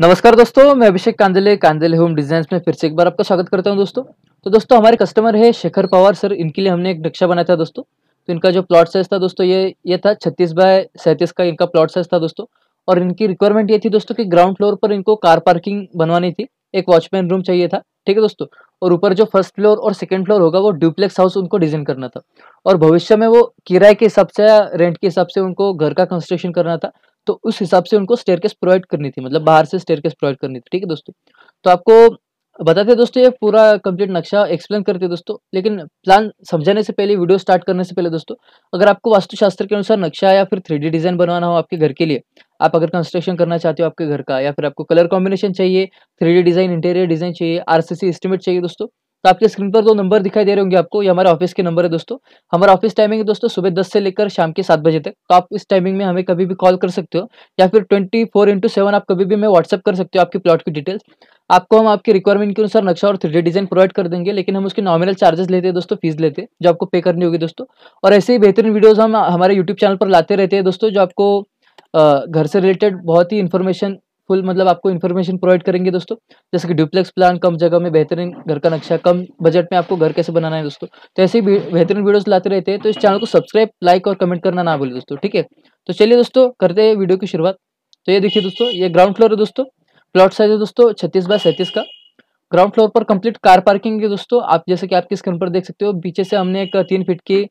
नमस्कार दोस्तों मैं अभिषेक कांदले कांदले होम डिजाइन में फिर से एक बार आपका स्वागत करता हूं दोस्तों तो दोस्तों हमारे कस्टमर है शेखर पवार सर इनके लिए हमने एक नक्शा बनाया था दोस्तों तो इनका जो प्लॉट साइज था दोस्तों ये ये था छत्तीस बाय सैंतीस का इनका प्लॉट साइज था दोस्तों और इनकी रिक्वायरमेंट ये थी दोस्तों की ग्राउंड फ्लोर पर इनको कार पार्किंग बनवानी थी एक वॉचमैन रूम चाहिए था ठीक है दोस्तों और ऊपर जो फर्स्ट फ्लोर और सेकंड फ्लोर होगा वो ड्यूप्लेक्स हाउस उनको डिजाइन करना था और भविष्य में वो किराए के हिसाब से रेंट के हिसाब से उनको घर का कंस्ट्रक्शन करना था तो उस हिसाब से उनको स्टेयर प्रोवाइड करनी थी मतलब बाहर से स्टेयर प्रोवाइड करनी थी ठीक है दोस्तों तो आपको बताते दोस्तों ये पूरा कंप्लीट नक्शा एक्सप्लेन करते दोस्तों लेकिन प्लान समझाने से पहले वीडियो स्टार्ट करने से पहले दोस्तों अगर आपको वास्तुशास्त्र के अनुसार नक्शा या फिर थ्री डिज़ाइन बनवाना हो आपके घर के लिए आप अगर कंस्ट्रक्शन करना चाहते हो आपके घर का या फिर आपको कलर कॉम्बिनेशन चाहिए थ्री डिज़ाइन इंटीरियर डिज़ाइन चाहिए आरसीसी एस्टिमेट चाहिए दोस्तों तो आपके स्क्रीन पर दो नंबर दिखाई दे रहे होंगे आपको ये हमारे ऑफिस के नंबर है दोस्तों हमारा ऑफिस टाइमिंग है दोस्तों सुबह दस से लेकर शाम के सात बजे तक तो आप इस टाइमिंग में हमें कभी भी कॉल कर सकते हो या फिर ट्वेंटी फोर इंटू सेवन आप कभी भी हमें व्हाट्सअप कर सकते हो आपके प्लॉट की डिटेल्स आपको हम आपके रिक्वायरमेंट के अनुसार नक्शा और थ्री डिजाइन प्रोवाइड कर देंगे लेकिन हम उसके नॉमिनल चार्जेस लेते हैं दोस्तों फीस लेते हैं जो आपको पे करनी होगी दोस्तों और ऐसे ही बेहतरीन वीडियोज हम हमारे यूट्यूब चैनल पर लाते रहते हैं दोस्तों जो आपको घर से रिलेटेड बहुत ही इन्फॉर्मेशन फुल मतलब आपको इन्फॉर्मेशन प्रोवाइड करेंगे दोस्तों जैसे कि डुप्लेक्स प्लान कम जगह में बेहतरीन घर का नक्शा कम बजट में आपको घर कैसे बनाना है दोस्तों तो ऐसे ही बेहतरीन वीडियोस लाते रहते हैं तो इस चैनल को सब्सक्राइब लाइक और कमेंट करना ना भूलें दोस्तों ठीक है तो चलिए दोस्तों करते हैं वीडियो की शुरुआत तो ये देखिए दोस्तों ये ग्राउंड फ्लोर है दोस्तों प्लॉट साइज है दोस्तों छत्तीस बाय सैंतीस का ग्राउंड फ्लोर पर कंप्लीट कार पार्किंग है दोस्तों आप जैसे कि आपकी स्क्रीन पर देख सकते हो पीछे से हमने एक तीन फीट की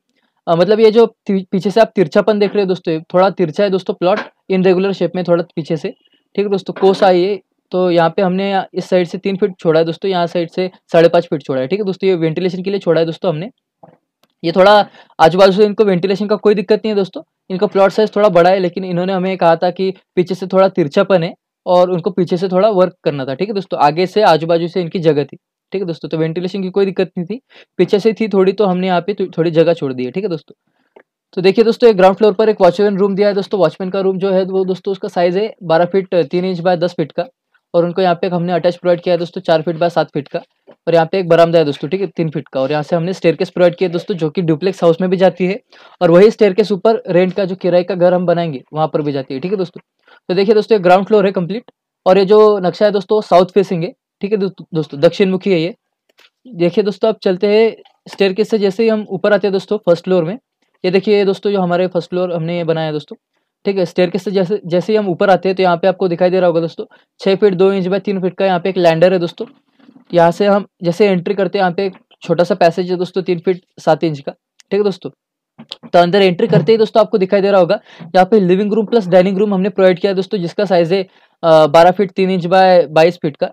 मतलब ये जो पीछे से आप तिरछापन देख रहे हो दोस्तों थोड़ा तिरछा है दोस्तों प्लॉट इनरेगुलर शेप में थोड़ा पीछे से ठीक है दोस्तों कोस आई है तो यहाँ पे हमने इस साइड से तीन फीट छोड़ा है दोस्तों यहाँ साइड से साढ़े पाँच फीट छोड़ा है ठीक है दोस्तों ये वेंटिलेशन के लिए छोड़ा है दोस्तों हमने ये थोड़ा आजू बाजू से इनको वेंटिलेशन का कोई दिक्कत नहीं है दोस्तों इनका प्लॉट साइज थोड़ा बड़ा है लेकिन इन्होंने हमें कहा था कि पीछे से थोड़ा तिरछापन है और उनको पीछे से थोड़ा वर्क करना था ठीक है दोस्तों आगे से आजू बाजू से इनकी जगह थी ठीक है दोस्तों तो वेंटिलेशन की कोई दिक्कत नहीं थी पीछे से थी थोड़ी तो हमने यहाँ पे थोड़ी जगह छोड़ दी है ठीक है दोस्तों तो देखिए दोस्तों एक ग्राउंड फ्लोर पर एक वॉचमैन रूम दिया है दोस्तों वॉचमैन का रूम जो है वो दोस्तों उसका साइज है बारह फीट तीन इंच बाय दस फीट का और उनको यहाँ पे हमने अटैच प्रोवाइड किया है दोस्तों चार फीट बाय सात फीट का और यहाँ पे एक बरामदा है दोस्तों ठीक है तीन फीट का और यहाँ से हमने स्टेयरकेस प्रोवाइड किया दोस्तों जो कि डुप्लेक्स हाउस में भी जाती है और वही स्टेयरकेस ऊपर रेंट का जो किराए का घर हम बनाएंगे वहाँ पर भी जाती है ठीक है दोस्तों तो देखिए दोस्तों ग्राउंड फ्लोर है कम्प्लीट और ये जो नक्शा है दोस्तों साउथ फेसिंग है ठीक है दोस्तों दक्षिण मुखी है ये देखिए दोस्तों आप चलते हैं स्टेयर से जैसे ही हम ऊपर आते हैं दोस्तों फर्स्ट फ्लोर में ये देखिए दोस्तों जो हमारे फर्स्ट फ्लोर हमने बनाया दोस्तों ठीक है स्टेयर से जैसे जैसे ही हम ऊपर आते हैं तो यहाँ पे आपको दिखाई दे रहा होगा दोस्तों छः फीट दो इंच बाय तीन फीट का यहाँ पे एक लैंडर है दोस्तों यहाँ से हम जैसे एंट्री करते हैं यहाँ पे एक छोटा सा पैसेज है दोस्तों तीन फीट सात इंच का ठीक है दोस्तों तो अंदर एंट्री करते ही दोस्तों आपको दिखाई दे रहा होगा यहाँ पे living room plus dining room हमने प्रोवाइड किया दोस्तों जिसका साइज है बारह फीट तीन इंच बाय बाईस फीट का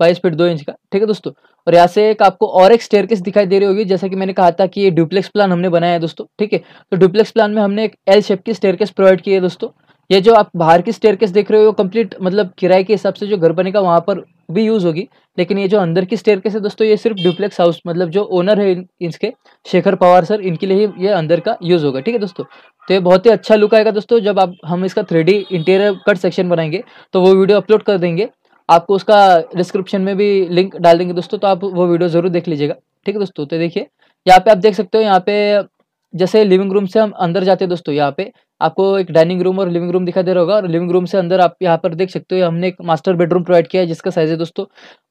बाईस फीट दो इंच का ठीक है दोस्तों और यहाँ से एक आपको और एक स्टेयरकेस दिखाई दे रही होगी जैसा कि मैंने कहा था कि ये डुप्लेक्स प्लान हमने बनाया है दोस्तों ठीक है तो डुप्लेक्स प्लान में हमने एक एल शेप की स्टेयरकेस प्रोवाइड की है दोस्तों ये जो आप बाहर की स्टेयरकेस देख रहे हो कंप्लीट मतलब किराए के हिसाब से जो घर बनेगा वहाँ पर भी यूज़ होगी लेकिन ये जो अंदर की स्टेयरकेस है दोस्तों ये सिर्फ डुप्लेक्स हाउस मतलब जो ओनर है इनके शेखर पवार सर इनके लिए ही ये अंदर का यूज़ होगा ठीक है दोस्तों तो ये बहुत ही अच्छा लुक आएगा दोस्तों जब आप हम इसका थ्री इंटीरियर कट सेक्शन बनाएंगे तो वो वीडियो अपलोड कर देंगे आपको उसका डिस्क्रिप्शन में भी लिंक डाल देंगे दोस्तों तो आप वो वीडियो ज़रूर देख लीजिएगा ठीक है दोस्तों तो देखिए यहाँ पे आप देख सकते हो यहाँ पे जैसे लिविंग रूम से हम अंदर जाते हैं दोस्तों यहाँ पे आपको एक डाइनिंग रूम और लिविंग रूम दिखाई दे रहा होगा और लिविंग रूम से अंदर आप यहाँ पर देख सकते हो हमने एक मास्टर बेडरूम प्रोवाइड किया है जिसका साइज है दोस्तों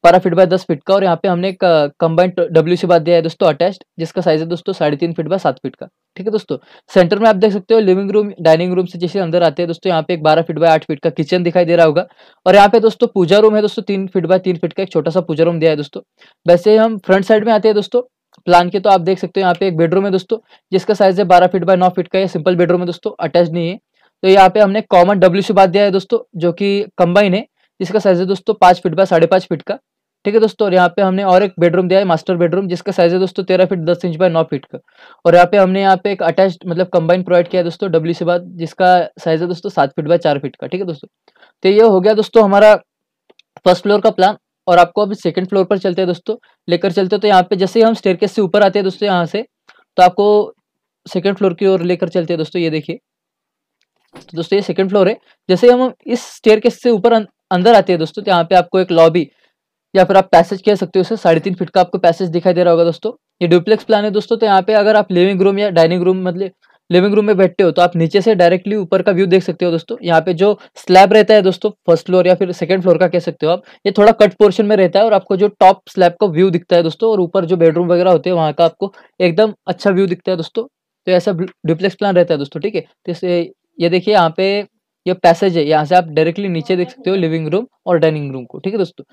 बारह फीट बाय दस फीट का और यहाँ पे हमने एक कंबाइंड डब्ल्यू सी बात दिया है दोस्तों अटैच जिसका साइज है दोस्तों साढ़े तीन फीट बाय सात फीट का ठीक है दोस्तों सेंटर में आप देख सकते हो लिविंग रूम डाइनिंग रूम से जैसे अंदर आते हैं दोस्तों यहाँ पे एक बारह फीट बाय आठ फीट का किचन दिखाई दे रहा होगा और यहाँ पे दोस्तों पूजा रूम है दोस्तों तीन फीट बाय तीन फीट का एक छोटा सा पूजा रूम दिया है दोस्तों वैसे हम फ्रंट साइड में आते हैं दोस्तों प्लान के तो आप देख सकते हो यहाँ पे एक बेडरूम है दोस्तों जिसका साइज है बारह फीट बाय नौ फीट का ये सिंपल बेडरूम है दोस्तों अटैच नहीं है तो यहाँ पे हमने कॉमन डब्ल्यू सी बात दिया है दोस्तों जो कि कंबाइन है जिसका साइज है दोस्तों पाँच फीट बाय साढ़े पाँच फीट का ठीक है दोस्तों और यहाँ पे हमने और एक बेडरूम दिया है मास्टर बेडरूम जिसका साइज है दोस्तों तेरह फीट दस इंच बाय नौ फीट का और यहाँ पे हमने यहाँ पे एक अटैच मतलब कंबाइन प्रोवाइड किया है दोस्तों डब्ल्यू सी बात जिसका साइज है दोस्तों सात फीट बाय चार फीट का ठीक है दोस्तों तो ये हो गया दोस्तों हमारा फर्स्ट फ्लोर का प्लान और आपको अभी सेकंड फ्लोर पर चलते हैं दोस्तों लेकर चलते हैं तो यहाँ पे जैसे हम स्टेयर से ऊपर आते हैं दोस्तों यहाँ से तो आपको सेकंड फ्लोर की ओर लेकर चलते हैं दोस्तों ये देखिए तो दोस्तों ये सेकंड फ्लोर है जैसे हम इस स्टेयर से ऊपर अं-, अंदर आते हैं दोस्तों तो यहाँ पे आपको एक लॉबी या फिर आप पैसेज कह सकते हो उसे साढ़े तीन फीट का आपको पैसेज दिखाई दे रहा होगा दोस्तों ये डुप्लेक्स प्लान है दोस्तों तो यहाँ पे अगर आप लिविंग रूम या डाइनिंग रूम मतलब लिविंग रूम में बैठते हो तो आप नीचे से डायरेक्टली ऊपर का व्यू देख सकते हो दोस्तों यहाँ पे जो स्लैब रहता है दोस्तों फर्स्ट फ्लोर या फिर सेकंड फ्लोर का कह सकते हो आप ये थोड़ा कट पोर्शन में रहता है और आपको जो टॉप स्लैब का व्यू दिखता है दोस्तों और ऊपर जो बेडरूम वगैरह होते हैं वहाँ का आपको एकदम अच्छा व्यू दिखता है दोस्तों तो ऐसा डुप्लेक्स प्लान रहता है दोस्तों ठीक है तो ये देखिए यहाँ पे ये पैसेज है यहाँ से आप डायरेक्टली नीचे देख सकते हो लिविंग रूम और डाइनिंग रूम को ठीक है दोस्तों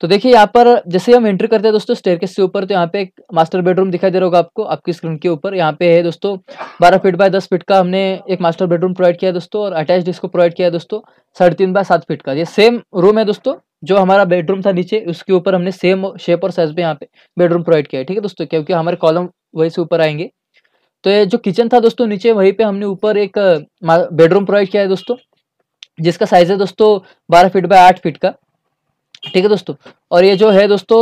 तो देखिए यहाँ पर जैसे हम एंटर करते हैं दोस्तों स्टेयर के ऊपर तो यहाँ पे एक मास्टर बेडरूम दिखाई दे रहा होगा आपको आपकी स्क्रीन के ऊपर यहाँ पे है दोस्तों बारह फीट बाय दस फीट का हमने एक मास्टर बेडरूम प्रोवाइड किया दोस्तों और अटैच इसको प्रोवाइड किया दोस्तों साढ़े तीन बाय सात फीट का ये सेम रूम है दोस्तों जो हमारा बेडरूम था नीचे उसके ऊपर हमने सेम शेप और साइज में यहाँ पे बेडरूम प्रोवाइड किया है ठीक है दोस्तों क्योंकि हमारे कॉलम वही से ऊपर आएंगे तो ये जो किचन था दोस्तों नीचे वहीं पे हमने ऊपर एक बेडरूम uh, प्रोवाइड किया है दोस्तों जिसका साइज है दोस्तों बारह फीट बाय आठ फीट का ठीक है दोस्तों और ये जो है दोस्तों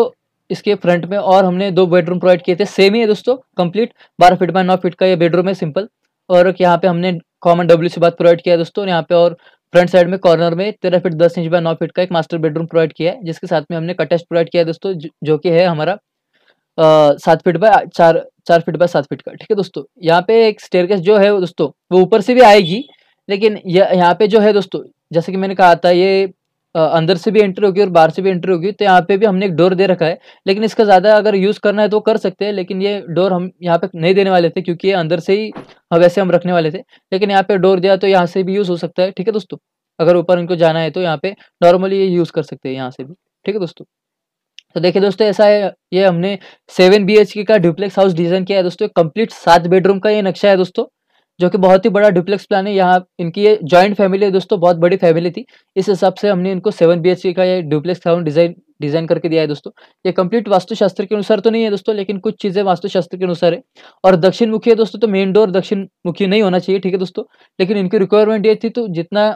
इसके फ्रंट में और हमने दो बेडरूम प्रोवाइड किए थे सेम ही है दोस्तों कंप्लीट बारह फीट बाय नौ फीट का ये बेडरूम है सिंपल और यहाँ पे हमने कॉमन डब्ल्यू सी बात प्रोवाइड किया है दोस्तों यहाँ पे और फ्रंट साइड में कॉर्नर में तेरह फीट दस इंच बाय नौ फीट का एक मास्टर बेडरूम प्रोवाइड किया है जिसके साथ में हमने कटेस्ट प्रोवाइड किया है दोस्तों जो कि है हमारा सात फीट बाय चार चार फीट बाय सात फीट का ठीक है दोस्तों यहाँ पे एक स्टेयर जो है दोस्तों वो ऊपर से भी आएगी लेकिन यह यहाँ पे जो है दोस्तों जैसे कि मैंने कहा था ये अंदर से भी एंट्री होगी और बाहर से भी एंट्री होगी तो यहाँ पे भी हमने एक डोर दे रखा है लेकिन इसका ज़्यादा अगर यूज़ करना है तो कर सकते हैं लेकिन ये डोर हम यहाँ पे नहीं देने वाले थे क्योंकि ये अंदर से ही वैसे हम रखने वाले थे लेकिन यहाँ पे डोर दिया तो यहाँ से भी यूज़ हो सकता है ठीक है दोस्तों अगर ऊपर इनको जाना है तो यहाँ पे नॉर्मली ये यूज़ कर सकते हैं यहाँ से भी ठीक है दोस्तों तो देखिए दोस्तों ऐसा है ये हमने सेवन बी का डुप्लेक्स हाउस डिज़ाइन किया है दोस्तों कम्प्लीट सात बेडरूम का ये नक्शा है दोस्तों जो कि बहुत ही बड़ा डुप्लेक्स प्लान है यहाँ इनकी ये जॉइंट फैमिली है दोस्तों बहुत बड़ी फैमिली थी इस हिसाब से हमने इनको सेवन बी का ये डुप्लेक्स था डिजाइन डिजाइन करके दिया है दोस्तों ये कंप्लीट वास्तुशास्त्र के अनुसार तो नहीं है दोस्तों लेकिन कुछ चीजें वास्तुशास्त्र के अनुसार है और दक्षिण मुखी है दोस्तों तो मेन डोर दक्षिण मुखी नहीं होना चाहिए ठीक है दोस्तों लेकिन इनकी रिक्वायरमेंट ये थी तो जितना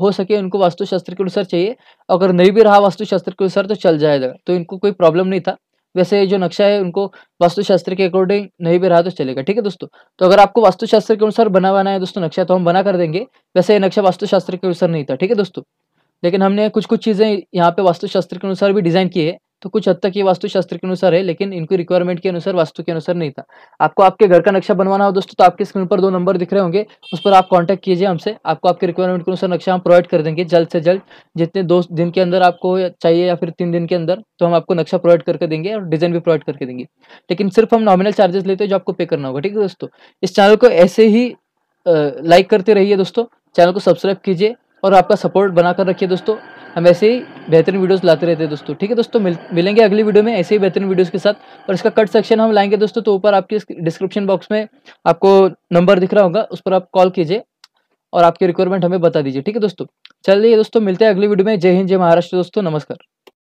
हो सके उनको वास्तुशास्त्र के अनुसार चाहिए अगर नहीं भी रहा वास्तुशास्त्र के अनुसार तो चल जाएगा तो इनको कोई प्रॉब्लम नहीं था वैसे जो नक्शा है उनको वास्तुशास्त्र के अकॉर्डिंग नहीं भी रहा तो चलेगा ठीक है दोस्तों तो अगर आपको वास्तुशास्त्र के अनुसार बना है दोस्तों नक्शा तो हम बना कर देंगे वैसे ये नक्शा वास्तुशास्त्र के अनुसार नहीं था ठीक है दोस्तों लेकिन हमने कुछ कुछ चीज़ें यहाँ पे वास्तुशास्त्र के अनुसार भी डिज़ाइन किए हैं तो कुछ हद तक ये वास्तुशास्त्र के अनुसार है लेकिन इनकी रिक्वायरमेंट के अनुसार वास्तु के अनुसार नहीं था आपको आपके घर का नक्शा बनवाना हो दोस्तों तो आपके स्क्रीन पर दो नंबर दिख रहे होंगे उस पर आप कॉन्टैक्ट कीजिए हमसे आपको आपके रिक्वायरमेंट के अनुसार नक्शा हम प्रोवाइड कर देंगे जल्द से जल्द जितने दो दिन के अंदर आपको चाहिए या फिर तीन दिन के अंदर तो हम आपको नक्शा प्रोवाइड करके देंगे और डिजाइन भी प्रोवाइड करके देंगे लेकिन सिर्फ हम नॉमिनल चार्जेस लेते हैं जो आपको पे करना होगा ठीक है दोस्तों इस चैनल को ऐसे ही लाइक करते रहिए दोस्तों चैनल को सब्सक्राइब कीजिए और आपका सपोर्ट बनाकर रखिए दोस्तों हम ऐसे ही बेहतरीन वीडियोस लाते रहते हैं दोस्तों ठीक है दोस्तों मिल, मिलेंगे अगली वीडियो में ऐसे ही बेहतरीन वीडियोस के साथ और इसका कट सेक्शन हम लाएंगे दोस्तों तो ऊपर आपके डिस्क्रिप्शन बॉक्स में आपको नंबर दिख रहा होगा उस पर आप कॉल कीजिए और आपकी रिक्वायरमेंट हमें बता दीजिए ठीक है दोस्तों चलिए दोस्तों मिलते हैं अगली वीडियो में जय हिंद जय महाराष्ट्र दोस्तों नमस्कार